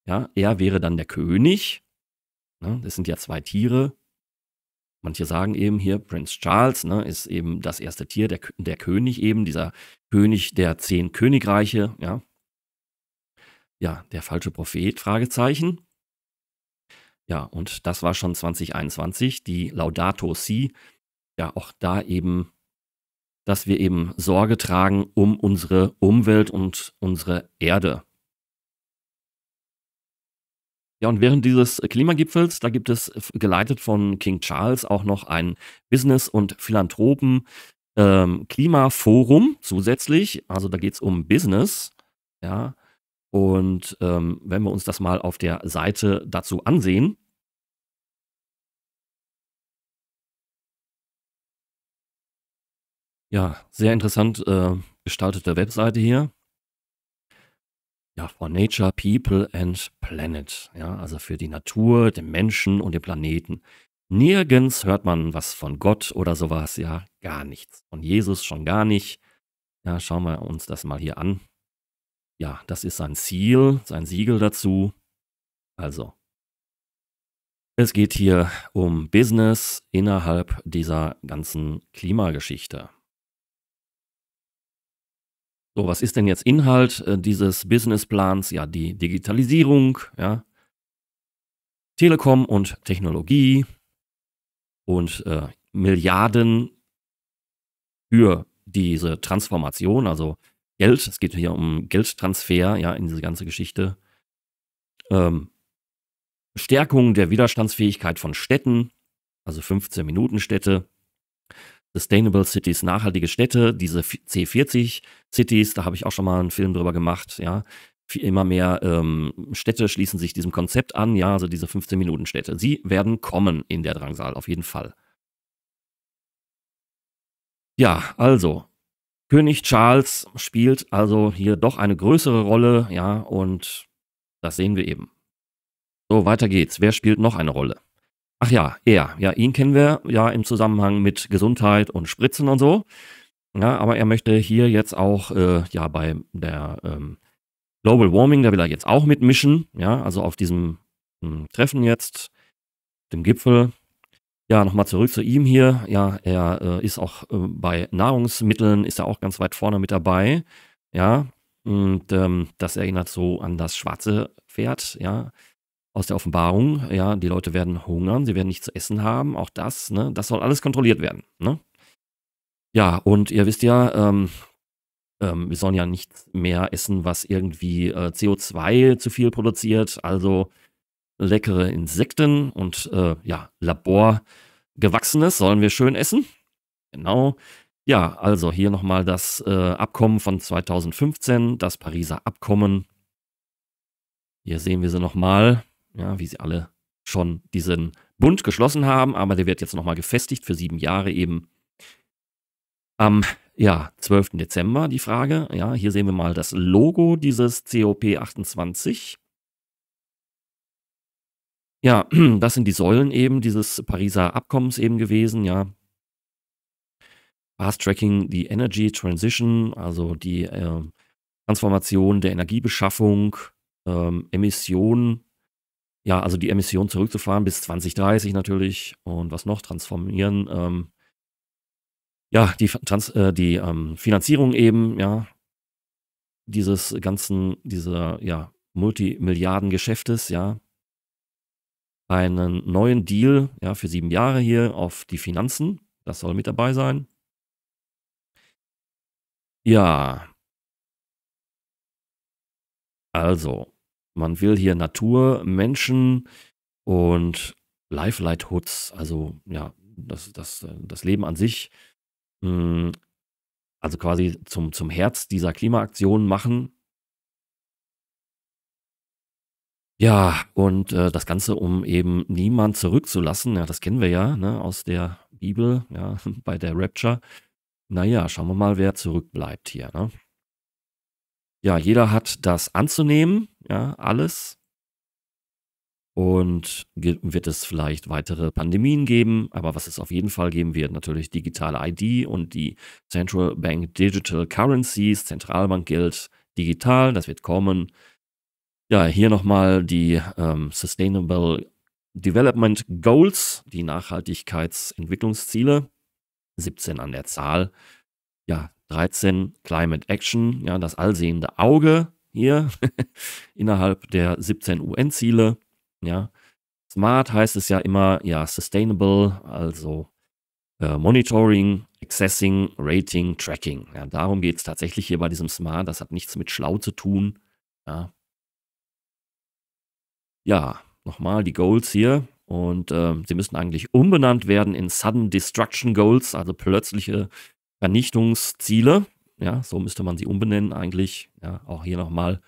Ja, er wäre dann der König. Ne, das sind ja zwei Tiere. Manche sagen eben hier, Prinz Charles ne, ist eben das erste Tier, der, der König eben, dieser König der zehn Königreiche. Ja ja, der falsche Prophet, Fragezeichen. Ja, und das war schon 2021, die Laudato Si. Ja, auch da eben, dass wir eben Sorge tragen um unsere Umwelt und unsere Erde. Ja, und während dieses Klimagipfels, da gibt es geleitet von King Charles auch noch ein Business- und Philanthropen ähm, Klimaforum zusätzlich. Also da geht es um Business. Ja, und ähm, wenn wir uns das mal auf der Seite dazu ansehen, ja, sehr interessant äh, gestaltete Webseite hier. Ja, for Nature, People and Planet. Ja, also für die Natur, den Menschen und den Planeten. Nirgends hört man was von Gott oder sowas. Ja, gar nichts. Von Jesus schon gar nicht. Ja, schauen wir uns das mal hier an ja, das ist sein Ziel, sein Siegel dazu. Also, es geht hier um Business innerhalb dieser ganzen Klimageschichte. So, was ist denn jetzt Inhalt äh, dieses Businessplans? Ja, die Digitalisierung, ja, Telekom und Technologie und äh, Milliarden für diese Transformation, also Geld. Es geht hier um Geldtransfer, ja, in diese ganze Geschichte. Ähm, Stärkung der Widerstandsfähigkeit von Städten, also 15 Minuten Städte. Sustainable Cities, nachhaltige Städte, diese C40 Cities, da habe ich auch schon mal einen Film drüber gemacht, ja. Immer mehr ähm, Städte schließen sich diesem Konzept an, ja, also diese 15 Minuten Städte. Sie werden kommen in der Drangsal, auf jeden Fall. Ja, also, König Charles spielt also hier doch eine größere Rolle, ja, und das sehen wir eben. So, weiter geht's. Wer spielt noch eine Rolle? Ach ja, er. Ja, ihn kennen wir ja im Zusammenhang mit Gesundheit und Spritzen und so. Ja, aber er möchte hier jetzt auch äh, ja bei der ähm, Global Warming, da will er jetzt auch mitmischen. Ja, also auf diesem hm, Treffen jetzt, dem Gipfel, ja, nochmal zurück zu ihm hier. Ja, er äh, ist auch äh, bei Nahrungsmitteln, ist er auch ganz weit vorne mit dabei. Ja, und ähm, das erinnert so an das schwarze Pferd, ja, aus der Offenbarung. Ja, die Leute werden hungern, sie werden nichts zu essen haben. Auch das, ne, das soll alles kontrolliert werden, ne? Ja, und ihr wisst ja, ähm, ähm, wir sollen ja nicht mehr essen, was irgendwie äh, CO2 zu viel produziert. Also leckere Insekten und äh, ja, Laborgewachsenes sollen wir schön essen. Genau. Ja, also hier nochmal das äh, Abkommen von 2015, das Pariser Abkommen. Hier sehen wir sie nochmal, ja, wie sie alle schon diesen Bund geschlossen haben, aber der wird jetzt nochmal gefestigt für sieben Jahre eben. Am ja, 12. Dezember die Frage. Ja, hier sehen wir mal das Logo dieses COP28. Ja, das sind die Säulen eben dieses Pariser Abkommens eben gewesen, ja. Fast Tracking the Energy Transition, also die äh, Transformation der Energiebeschaffung, ähm, Emissionen, ja, also die Emissionen zurückzufahren bis 2030 natürlich und was noch transformieren, ähm, ja, die, Trans äh, die ähm, Finanzierung eben, ja, dieses ganzen, dieser, ja, multimilliarden ja, einen neuen Deal ja, für sieben Jahre hier auf die Finanzen. Das soll mit dabei sein. Ja. Also, man will hier Natur, Menschen und Lifelighthoods, also ja, das, das, das Leben an sich, hm, also quasi zum, zum Herz dieser Klimaaktion machen. Ja, und äh, das Ganze, um eben niemand zurückzulassen, ja, das kennen wir ja ne, aus der Bibel, ja, bei der Rapture. Naja, schauen wir mal, wer zurückbleibt hier. Ne? Ja, jeder hat das anzunehmen, ja, alles. Und wird es vielleicht weitere Pandemien geben, aber was es auf jeden Fall geben wird, natürlich digitale ID und die Central Bank Digital Currencies, Zentralbankgeld digital, das wird kommen. Ja, hier nochmal die ähm, Sustainable Development Goals, die Nachhaltigkeitsentwicklungsziele, 17 an der Zahl. Ja, 13 Climate Action, ja, das allsehende Auge hier innerhalb der 17 UN-Ziele, ja. Smart heißt es ja immer, ja, sustainable, also äh, Monitoring, Accessing, Rating, Tracking. Ja, darum geht es tatsächlich hier bei diesem Smart. Das hat nichts mit schlau zu tun. Ja, ja, nochmal die Goals hier. Und äh, sie müssen eigentlich umbenannt werden in Sudden Destruction Goals, also plötzliche Vernichtungsziele. Ja, so müsste man sie umbenennen eigentlich. Ja, auch hier nochmal.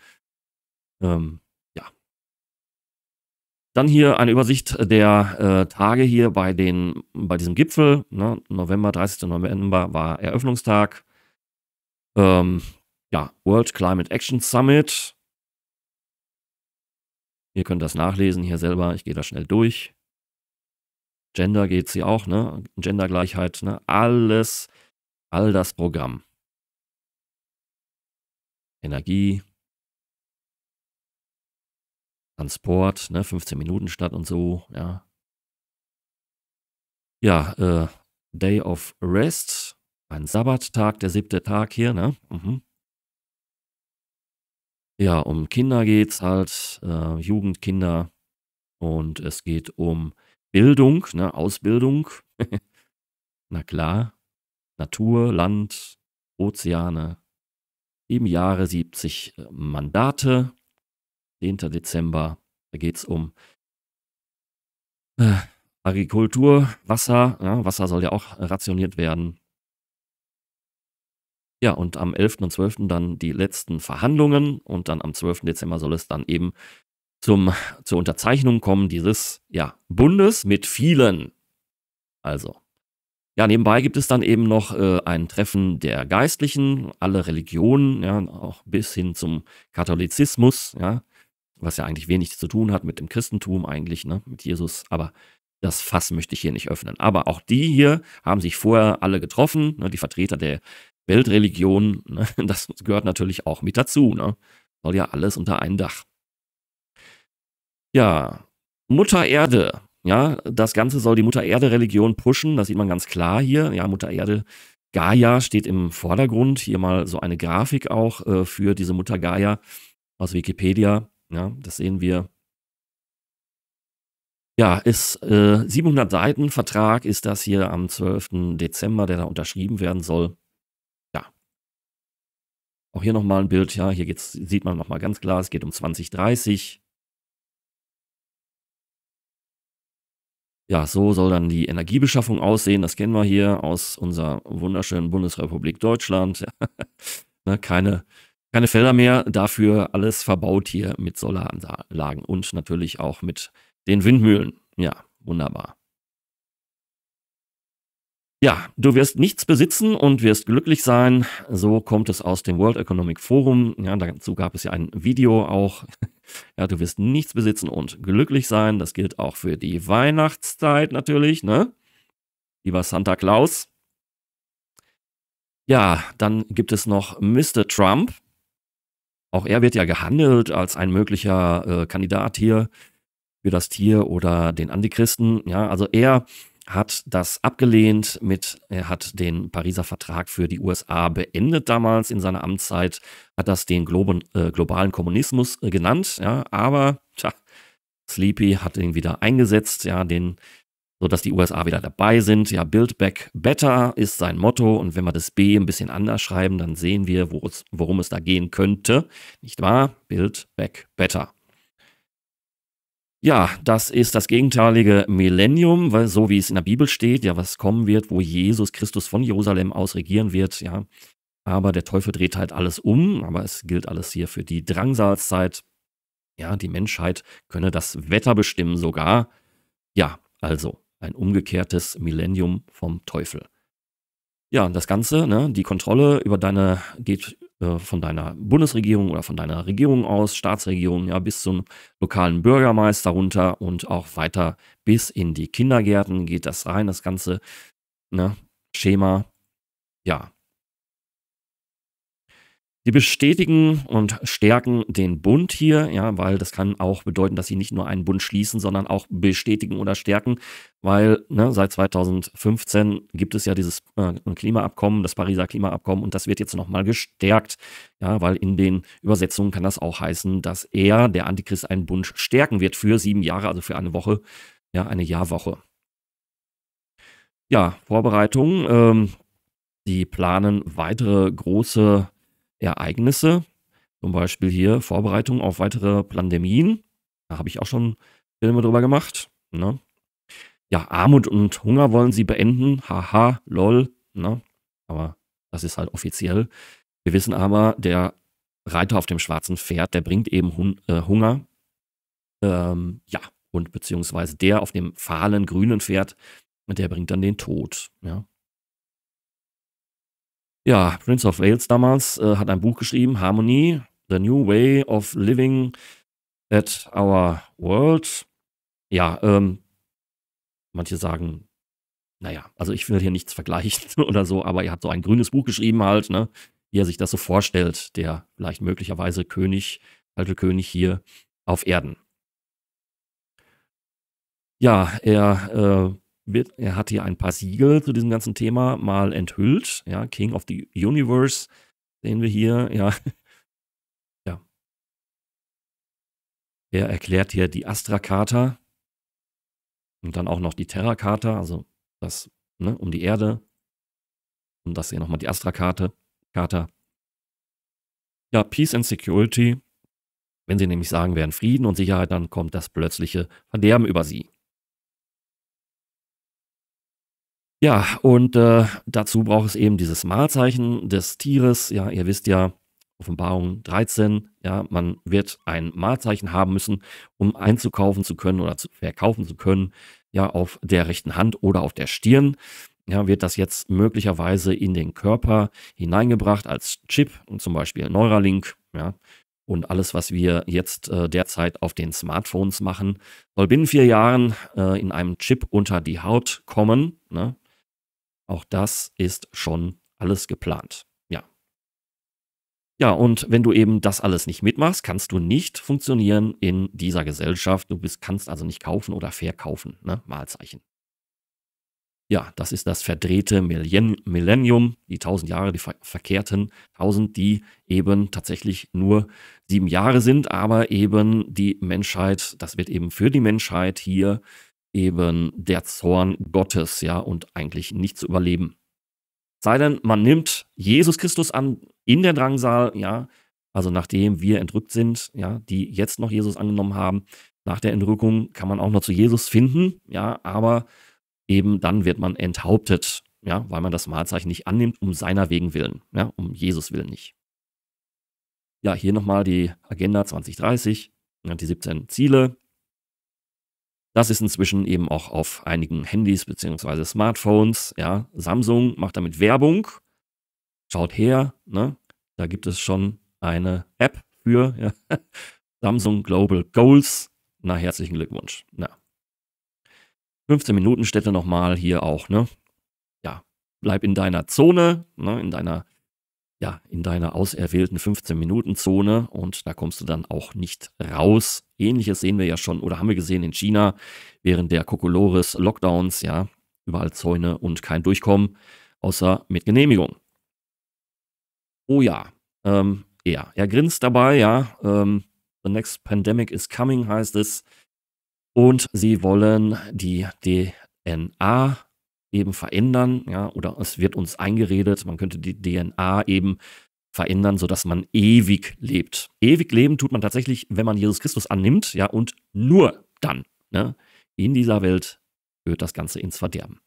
Ähm, ja. Dann hier eine Übersicht der äh, Tage hier bei, den, bei diesem Gipfel. Ne? November, 30. November war Eröffnungstag. Ähm, ja, World Climate Action Summit. Ihr könnt das nachlesen hier selber. Ich gehe da schnell durch. Gender geht sie auch, ne? Gendergleichheit, ne? Alles, all das Programm. Energie, Transport, ne? 15 Minuten statt und so, ja. Ja, äh, Day of Rest, ein Sabbattag, der siebte Tag hier, ne? Mhm. Ja, um Kinder geht's halt, äh, Jugendkinder. Und es geht um Bildung, ne, Ausbildung. Na klar. Natur, Land, Ozeane. Im Jahre 70 äh, Mandate. 10. Dezember. Da geht's um äh, Agrikultur, Wasser. Ja, ne? Wasser soll ja auch rationiert werden. Ja, und am 11. und 12. dann die letzten Verhandlungen und dann am 12. Dezember soll es dann eben zum, zur Unterzeichnung kommen dieses ja, Bundes mit vielen. Also. Ja, nebenbei gibt es dann eben noch äh, ein Treffen der Geistlichen, alle Religionen, ja, auch bis hin zum Katholizismus, ja, was ja eigentlich wenig zu tun hat mit dem Christentum eigentlich, ne, mit Jesus, aber das Fass möchte ich hier nicht öffnen. Aber auch die hier haben sich vorher alle getroffen, ne, die Vertreter der Weltreligion, ne? das gehört natürlich auch mit dazu. Ne? Soll ja alles unter ein Dach. Ja, Mutter Erde. Ja, das Ganze soll die Mutter Erde-Religion pushen. Das sieht man ganz klar hier. Ja, Mutter Erde. Gaia steht im Vordergrund. Hier mal so eine Grafik auch äh, für diese Mutter Gaia aus Wikipedia. Ja, das sehen wir. Ja, ist äh, 700 Seiten Vertrag ist das hier am 12. Dezember, der da unterschrieben werden soll. Auch hier nochmal ein Bild, ja, hier geht's, sieht man nochmal ganz klar, es geht um 2030. Ja, so soll dann die Energiebeschaffung aussehen. Das kennen wir hier aus unserer wunderschönen Bundesrepublik Deutschland. ne, keine, keine Felder mehr, dafür alles verbaut hier mit Solaranlagen und natürlich auch mit den Windmühlen. Ja, wunderbar. Ja, du wirst nichts besitzen und wirst glücklich sein. So kommt es aus dem World Economic Forum. Ja, dazu gab es ja ein Video auch. Ja, du wirst nichts besitzen und glücklich sein. Das gilt auch für die Weihnachtszeit natürlich, ne? Lieber Santa Claus. Ja, dann gibt es noch Mr. Trump. Auch er wird ja gehandelt als ein möglicher äh, Kandidat hier für das Tier oder den Antichristen. Ja, also er hat das abgelehnt mit, er hat den Pariser Vertrag für die USA beendet damals in seiner Amtszeit, hat das den Globen, äh, globalen Kommunismus äh, genannt, ja, aber tja, Sleepy hat ihn wieder eingesetzt, ja, den, sodass die USA wieder dabei sind. Ja, Build Back Better ist sein Motto und wenn wir das B ein bisschen anders schreiben, dann sehen wir, worum es da gehen könnte, nicht wahr? Build Back Better. Ja, das ist das gegenteilige Millennium, weil so wie es in der Bibel steht, ja, was kommen wird, wo Jesus Christus von Jerusalem aus regieren wird, ja. Aber der Teufel dreht halt alles um, aber es gilt alles hier für die Drangsalzeit. Ja, die Menschheit könne das Wetter bestimmen sogar. Ja, also ein umgekehrtes Millennium vom Teufel. Ja, und das Ganze, ne, die Kontrolle über deine geht äh, von deiner Bundesregierung oder von deiner Regierung aus, Staatsregierung, ja, bis zum lokalen Bürgermeister runter und auch weiter bis in die Kindergärten geht das rein, das ganze ne, Schema. Ja, die bestätigen und stärken den Bund hier, ja, weil das kann auch bedeuten, dass sie nicht nur einen Bund schließen, sondern auch bestätigen oder stärken, weil ne, seit 2015 gibt es ja dieses äh, Klimaabkommen, das Pariser Klimaabkommen, und das wird jetzt nochmal gestärkt, ja, weil in den Übersetzungen kann das auch heißen, dass er, der Antichrist, einen Bund stärken wird für sieben Jahre, also für eine Woche, ja, eine Jahrwoche. Ja, Vorbereitungen. Ähm, die planen weitere große Ereignisse, zum Beispiel hier Vorbereitung auf weitere Pandemien. Da habe ich auch schon Filme drüber gemacht. Ne? Ja, Armut und Hunger wollen sie beenden. Haha, lol. Ne? Aber das ist halt offiziell. Wir wissen aber, der Reiter auf dem schwarzen Pferd, der bringt eben Hun äh, Hunger. Ähm, ja, und beziehungsweise der auf dem fahlen grünen Pferd, der bringt dann den Tod. Ja? Ja, Prince of Wales damals äh, hat ein Buch geschrieben, Harmony, The New Way of Living at Our World. Ja, ähm, manche sagen, naja, also ich will hier nichts vergleichen oder so, aber er hat so ein grünes Buch geschrieben halt, ne, wie er sich das so vorstellt, der vielleicht möglicherweise König, alte König hier auf Erden. Ja, er äh, wird, er hat hier ein paar Siegel zu diesem ganzen Thema mal enthüllt. Ja, King of the Universe sehen wir hier. Ja, ja. Er erklärt hier die Astra-Charta und dann auch noch die Terra-Charta, also das ne, um die Erde. Und das hier nochmal die astra Charta. Ja, Peace and Security. Wenn sie nämlich sagen, werden Frieden und Sicherheit, dann kommt das plötzliche Verderben über sie. Ja, und äh, dazu braucht es eben dieses Malzeichen des Tieres. Ja, ihr wisst ja, Offenbarung 13, ja, man wird ein Malzeichen haben müssen, um einzukaufen zu können oder zu verkaufen zu können, ja, auf der rechten Hand oder auf der Stirn. Ja, wird das jetzt möglicherweise in den Körper hineingebracht als Chip, zum Beispiel Neuralink, ja, und alles, was wir jetzt äh, derzeit auf den Smartphones machen, soll binnen vier Jahren äh, in einem Chip unter die Haut kommen. Ne? Auch das ist schon alles geplant. Ja. Ja, und wenn du eben das alles nicht mitmachst, kannst du nicht funktionieren in dieser Gesellschaft. Du bist, kannst also nicht kaufen oder verkaufen. Ne? Malzeichen. Ja, das ist das verdrehte Millennium, die tausend Jahre, die verkehrten tausend, die eben tatsächlich nur sieben Jahre sind, aber eben die Menschheit, das wird eben für die Menschheit hier eben der Zorn Gottes, ja, und eigentlich nicht zu überleben. Sei denn, man nimmt Jesus Christus an in der Drangsal, ja, also nachdem wir entrückt sind, ja, die jetzt noch Jesus angenommen haben, nach der Entrückung kann man auch noch zu Jesus finden, ja, aber eben dann wird man enthauptet, ja, weil man das Mahlzeichen nicht annimmt, um seiner wegen willen, ja, um Jesus willen nicht. Ja, hier nochmal die Agenda 2030, ne, die 17 Ziele, das ist inzwischen eben auch auf einigen Handys bzw. Smartphones. Ja, Samsung macht damit Werbung. Schaut her, ne? da gibt es schon eine App für ja. Samsung Global Goals. Na, herzlichen Glückwunsch. Na. 15 Minuten Städte nochmal hier auch, ne? Ja, bleib in deiner Zone, ne? in deiner ja, in deiner auserwählten 15-Minuten-Zone und da kommst du dann auch nicht raus. Ähnliches sehen wir ja schon oder haben wir gesehen in China während der Kokolores-Lockdowns, ja, überall Zäune und kein Durchkommen, außer mit Genehmigung. Oh ja, ähm, er, er grinst dabei, ja, ähm, the next pandemic is coming heißt es und sie wollen die DNA eben verändern, ja, oder es wird uns eingeredet, man könnte die DNA eben verändern, sodass man ewig lebt. Ewig leben tut man tatsächlich, wenn man Jesus Christus annimmt, ja, und nur dann, ne? In dieser Welt führt das Ganze ins Verderben.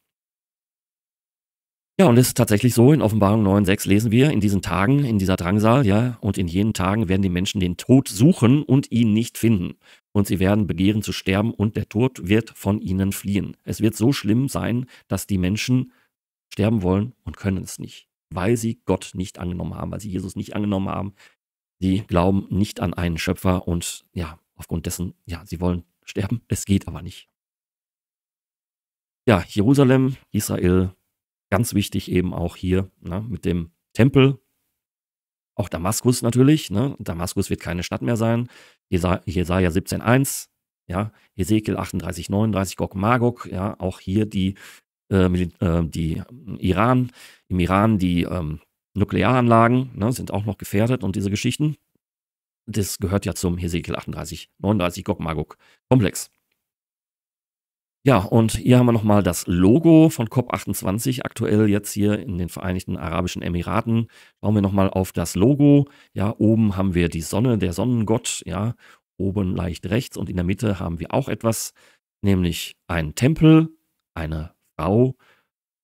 Ja, und es ist tatsächlich so, in Offenbarung 9,6 lesen wir, in diesen Tagen, in dieser Drangsal, ja, und in jenen Tagen werden die Menschen den Tod suchen und ihn nicht finden und sie werden begehren zu sterben und der Tod wird von ihnen fliehen. Es wird so schlimm sein, dass die Menschen sterben wollen und können es nicht, weil sie Gott nicht angenommen haben, weil sie Jesus nicht angenommen haben. Sie glauben nicht an einen Schöpfer und ja, aufgrund dessen, ja, sie wollen sterben, es geht aber nicht. Ja, Jerusalem, Israel, ganz wichtig eben auch hier ne, mit dem Tempel, auch Damaskus natürlich. Ne? Damaskus wird keine Stadt mehr sein. Jesaja 17,1, ja, Hesekiel 38, 39, Gog Magog, ja, auch hier die, äh, äh die ähm, Iran, im Iran die ähm, Nuklearanlagen ne, sind auch noch gefährdet und diese Geschichten. Das gehört ja zum Hesekiel 38, 39 Gog Magog Komplex. Ja, und hier haben wir nochmal das Logo von COP28 aktuell jetzt hier in den Vereinigten Arabischen Emiraten. Schauen wir nochmal auf das Logo. Ja, oben haben wir die Sonne, der Sonnengott, ja, oben leicht rechts und in der Mitte haben wir auch etwas, nämlich einen Tempel, eine Frau,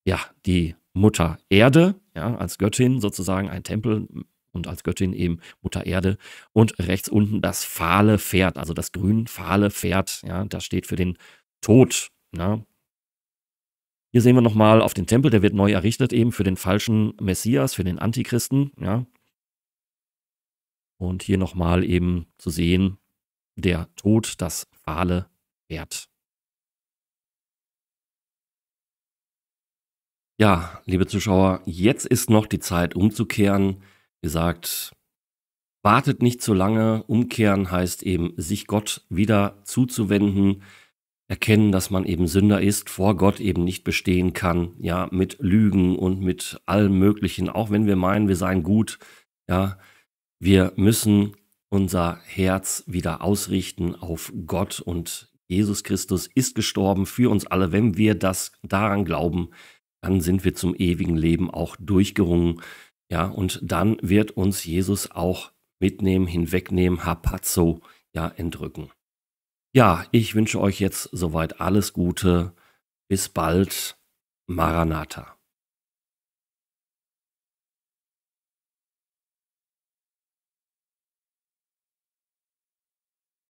ja, die Mutter Erde, ja, als Göttin sozusagen ein Tempel und als Göttin eben Mutter Erde. Und rechts unten das fahle Pferd, also das grün fahle Pferd, ja, das steht für den tot. Ne? Hier sehen wir nochmal auf den Tempel, der wird neu errichtet, eben für den falschen Messias, für den Antichristen. Ja? Und hier nochmal eben zu sehen, der Tod, das fahle Pferd. Ja, liebe Zuschauer, jetzt ist noch die Zeit umzukehren. Wie gesagt, wartet nicht zu lange. Umkehren heißt eben, sich Gott wieder zuzuwenden erkennen, dass man eben Sünder ist, vor Gott eben nicht bestehen kann, ja, mit Lügen und mit allem Möglichen, auch wenn wir meinen, wir seien gut, ja, wir müssen unser Herz wieder ausrichten auf Gott und Jesus Christus ist gestorben für uns alle. Wenn wir das daran glauben, dann sind wir zum ewigen Leben auch durchgerungen. Ja, und dann wird uns Jesus auch mitnehmen, hinwegnehmen, hapazo, ja, entrücken. Ja, ich wünsche euch jetzt soweit alles Gute. Bis bald. Maranatha.